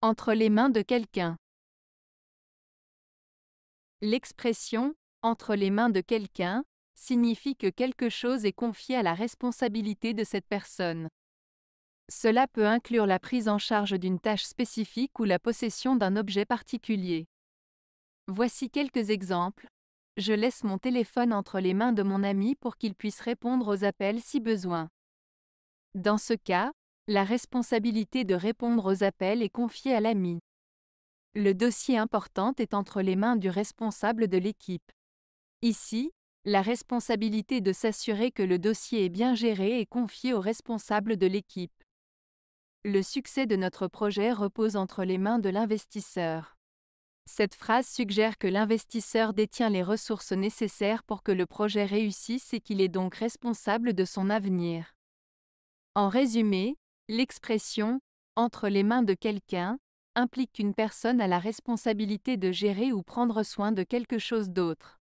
entre les mains de quelqu'un. L'expression entre les mains de quelqu'un signifie que quelque chose est confié à la responsabilité de cette personne. Cela peut inclure la prise en charge d'une tâche spécifique ou la possession d'un objet particulier. Voici quelques exemples. Je laisse mon téléphone entre les mains de mon ami pour qu'il puisse répondre aux appels si besoin. Dans ce cas, la responsabilité de répondre aux appels est confiée à l'AMI. Le dossier important est entre les mains du responsable de l'équipe. Ici, la responsabilité de s'assurer que le dossier est bien géré est confiée au responsable de l'équipe. Le succès de notre projet repose entre les mains de l'investisseur. Cette phrase suggère que l'investisseur détient les ressources nécessaires pour que le projet réussisse et qu'il est donc responsable de son avenir. En résumé, L'expression entre les mains de quelqu'un implique qu'une personne a la responsabilité de gérer ou prendre soin de quelque chose d'autre.